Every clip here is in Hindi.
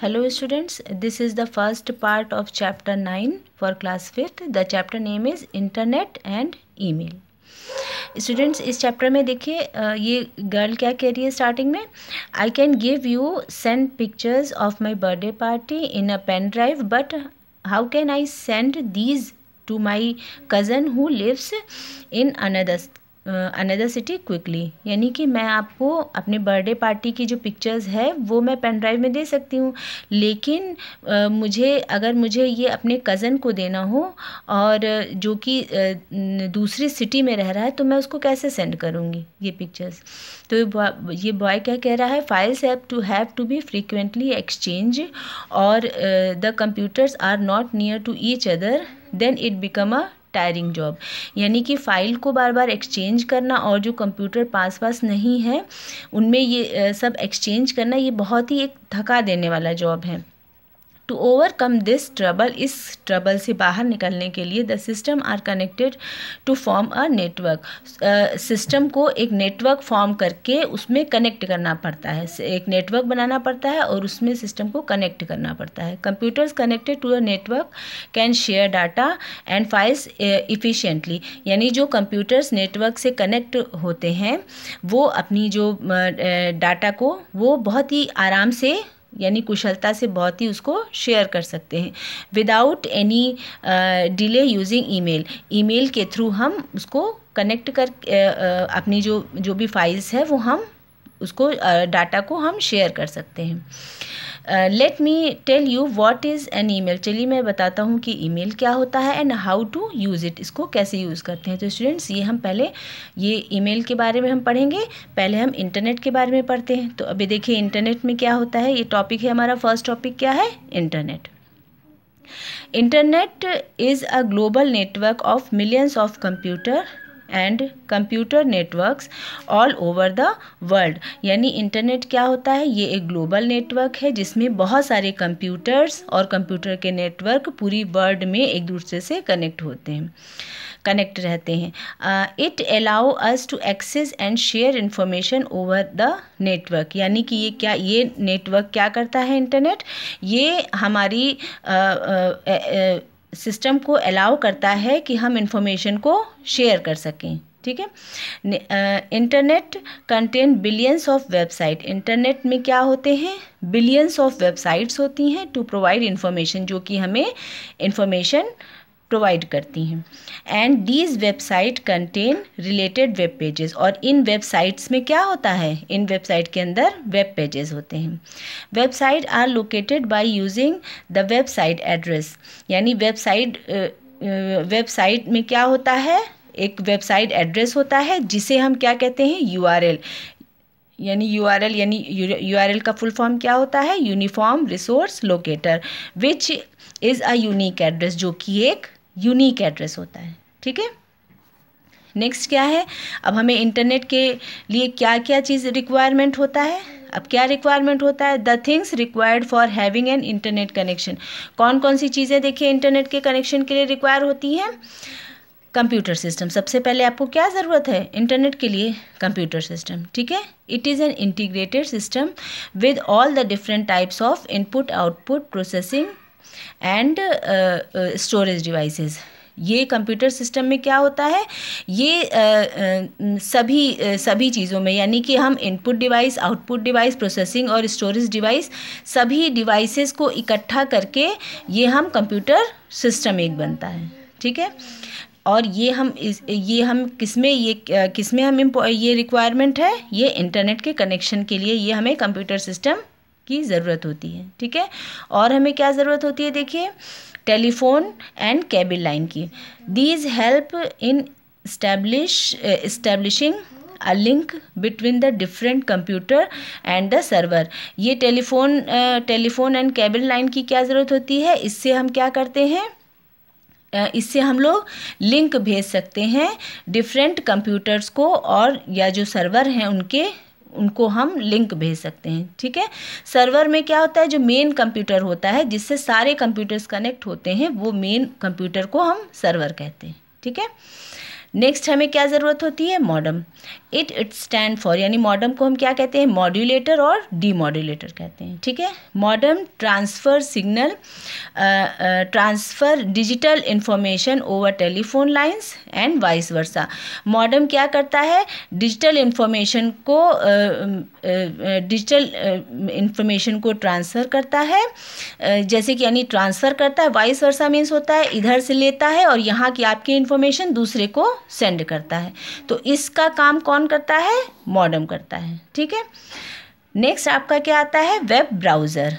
hello students this is the first part of chapter nine for class fifth the chapter name is internet and email students इस चैप्टर में देखिए ये गर्ल क्या कह रही है स्टार्टिंग में I can give you send pictures of my birthday party in a pen drive but how can I send these to my cousin who lives in another another city quickly यानी कि मैं आपको अपने बर्थडे पार्टी की जो पिक्चर्स है वो मैं पेन ड्राइव में दे सकती हूँ लेकिन uh, मुझे अगर मुझे ये अपने कज़न को देना हो और जो कि uh, दूसरी सिटी में रह रहा है तो मैं उसको कैसे सेंड करूँगी ये पिक्चर्स तो ये बॉय क्या कह रहा है files have to have to be frequently exchange और the computers are not near to each other then it become a tiring job यानी कि फ़ाइल को बार बार एक्सचेंज करना और जो कंप्यूटर पास पास नहीं है उनमें ये सब एक्सचेंज करना ये बहुत ही एक थका देने वाला जॉब है टू ओवरकम दिस ट्रबल इस ट्रबल से बाहर निकलने के लिए the system are connected to form a network system को एक नेटवर्क फॉर्म करके उसमें कनेक्ट करना पड़ता है एक नेटवर्क बनाना पड़ता है और उसमें सिस्टम को कनेक्ट करना पड़ता है computers connected to a network can share data and files efficiently यानी जो कंप्यूटर्स नेटवर्क से कनेक्ट होते हैं वो अपनी जो डाटा को वो बहुत ही आराम से यानी कुशलता से बहुत ही उसको शेयर कर सकते हैं without any delay using email email के थ्रू हम उसको कनेक्ट कर uh, uh, अपनी जो जो भी फाइल्स है वो हम उसको डाटा uh, को हम शेयर कर सकते हैं let me tell you what is an email चलिए मैं बताता हूँ कि ईमेल क्या होता है and how to use it इसको कैसे यूज़ करते हैं तो स्टूडेंट्स ये हम पहले ये ईमेल के बारे में हम पढ़ेंगे पहले हम इंटरनेट के बारे में पढ़ते हैं तो अभी देखिए इंटरनेट में क्या होता है ये टॉपिक है हमारा फर्स्ट टॉपिक क्या है internet internet is a global network of millions of computer and computer networks all over the world यानी इंटरनेट क्या होता है ये एक ग्लोबल नेटवर्क है जिसमें बहुत सारे कंप्यूटर्स और कंप्यूटर के नेटवर्क पूरी वर्ल्ड में एक दूसरे से कनेक्ट होते हैं कनेक्ट रहते हैं it allow us to access and share information over the network यानी कि ये क्या ये नेटवर्क क्या करता है इंटरनेट ये हमारी uh, uh, uh, सिस्टम को अलाउ करता है कि हम इंफॉर्मेशन को शेयर कर सकें ठीक है internet contain billions of website internet में क्या होते हैं बिलियंस ऑफ वेबसाइट्स होती हैं टू प्रोवाइड इन्फॉर्मेशन जो कि हमें इन्फॉर्मेशन प्रोवाइड करती हैं and these website contain related web pages और इन वेबसाइट्स में क्या होता है इन वेबसाइट के अंदर वेब पेजेस होते हैं website are located by using the website address यानी वेबसाइट वेबसाइट में क्या होता है एक वेबसाइट एड्रेस होता है जिसे हम क्या कहते हैं यू आर एल यानी यू आर एल यानी यू आर एल का फुल फॉर्म क्या होता है uniform resource locator which is a unique address जो कि एक यूनिक एड्रेस होता है ठीक है नेक्स्ट क्या है अब हमें इंटरनेट के लिए क्या क्या चीज़ रिक्वायरमेंट होता है अब क्या रिक्वायरमेंट होता है the things required for having an internet connection कौन कौन सी चीज़ें देखिए इंटरनेट के कनेक्शन के लिए रिक्वायर होती हैं कंप्यूटर सिस्टम सबसे पहले आपको क्या ज़रूरत है इंटरनेट के लिए कंप्यूटर सिस्टम ठीक है it is an integrated system with all the different types of input output processing and storage devices ये कंप्यूटर सिस्टम में क्या होता है ये uh, uh, सभी uh, सभी चीज़ों में यानी कि हम input device output device processing और स्टोरेज डिवाइस सभी डिवाइसेस को इकट्ठा करके ये हम कंप्यूटर सिस्टम एक बनता है ठीक है और ये हम इस ये हम किस में ये किस में हम ये रिक्वायरमेंट है ये इंटरनेट के कनेक्शन के लिए ये हमें कंप्यूटर सिस्टम की ज़रूरत होती है ठीक है और हमें क्या ज़रूरत होती है देखिए टेलीफोन एंड केबल लाइन की these help in establish establishing a link between the different computer and the server ये telephone uh, telephone and cable line की क्या ज़रूरत होती है इससे हम क्या करते हैं uh, इससे हम लोग लिंक भेज सकते हैं डिफरेंट कंप्यूटर्स को और या जो सर्वर हैं उनके उनको हम लिंक भेज सकते हैं ठीक है सर्वर में क्या होता है जो मेन कंप्यूटर होता है जिससे सारे कंप्यूटर्स कनेक्ट होते हैं वो मेन कंप्यूटर को हम सर्वर कहते हैं ठीक है नेक्स्ट हमें क्या ज़रूरत होती है modem it it stand for यानी मॉडम को हम क्या कहते हैं मॉड्यूलेटर और डीमॉड्यूलेटर कहते हैं ठीक है modem transfer signal transfer digital information over telephone lines and vice versa modem क्या करता है डिजिटल इंफॉर्मेशन को डिजिटल इंफॉर्मेशन को ट्रांसफ़र करता है जैसे कि यानी ट्रांसफ़र करता है वाइस वर्सा मीन्स होता है इधर से लेता है और यहाँ की आपकी इन्फॉर्मेशन दूसरे को सेंड करता है तो इसका काम कौन करता है मॉडम करता है ठीक है नेक्स्ट आपका क्या आता है web browser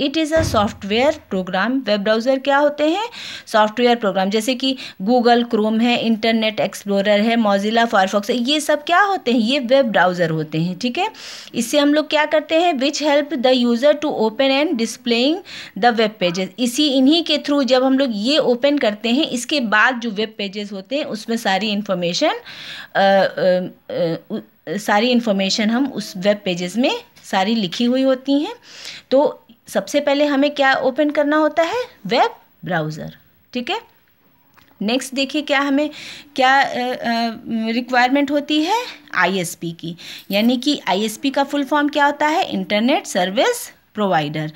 it is a software program web browser क्या होते हैं सॉफ्टवेयर प्रोग्राम जैसे कि गूगल क्रोम है इंटरनेट एक्सप्लोरर है मोजिला फायरफॉक्स है ये सब क्या होते हैं ये वेब ब्राउज़र होते हैं ठीक है इससे हम लोग क्या करते हैं which help the user to open and displaying the web pages इसी इन्हीं के थ्रू जब हम लोग ये ओपन करते हैं इसके बाद जो वेब पेजेस होते हैं उसमें सारी इन्फॉर्मेशन सारी इंफॉर्मेशन हम उस वेब पेजेस में सारी लिखी हुई होती हैं तो सबसे पहले हमें क्या ओपन करना होता है वेब ब्राउज़र ठीक है नेक्स्ट देखिए क्या हमें क्या रिक्वायरमेंट होती है आईएसपी की यानी कि आईएसपी का फुल फॉर्म क्या होता है internet service provider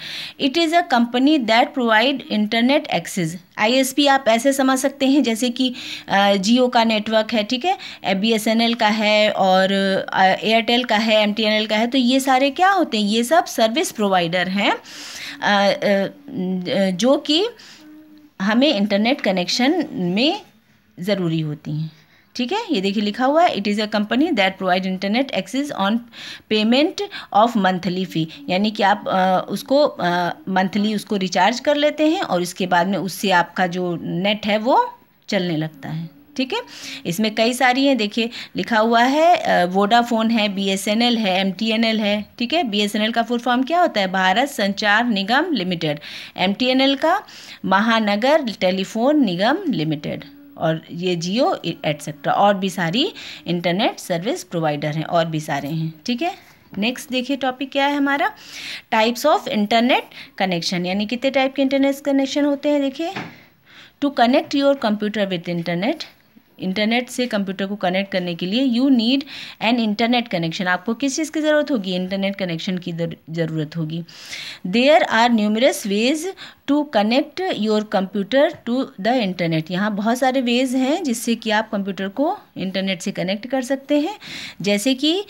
it is a company that provide internet access ISP आप ऐसे समझ सकते हैं जैसे कि जियो का नेटवर्क है ठीक है बीएसएनएल का है और एयरटेल का है एमटीएनएल का है तो ये सारे क्या होते हैं ये सब सर्विस प्रोवाइडर हैं जो कि हमें इंटरनेट कनेक्शन में ज़रूरी होती हैं ठीक है ये देखिए लिखा हुआ है it is a company that provide internet access on payment of monthly fee यानी कि आप आ, उसको मंथली उसको रिचार्ज कर लेते हैं और इसके बाद में उससे आपका जो नेट है वो चलने लगता है ठीक है इसमें कई सारी हैं देखिए लिखा हुआ है वोडाफोन है बीएसएनएल है एमटीएनएल है ठीक है बीएसएनएल का फुल फॉर्म क्या होता है भारत संचार निगम लिमिटेड एमटीएनएल का महानगर टेलीफोन निगम लिमिटेड और ये जियो एटसेट्रा और भी सारी इंटरनेट सर्विस प्रोवाइडर हैं और भी सारे हैं ठीक है नेक्स्ट देखिए टॉपिक क्या है हमारा टाइप्स ऑफ इंटरनेट कनेक्शन यानी कितने टाइप के इंटरनेट कनेक्शन होते हैं देखिए to connect your computer with internet internet से कंप्यूटर को कनेक्ट करने के लिए you need an internet connection आपको किस चीज़ की ज़रूरत होगी इंटरनेट कनेक्शन की ज़रूरत होगी there are numerous ways to connect your computer to the internet यहाँ बहुत सारे वेज हैं जिससे कि आप कंप्यूटर को इंटरनेट से कनेक्ट कर सकते हैं जैसे कि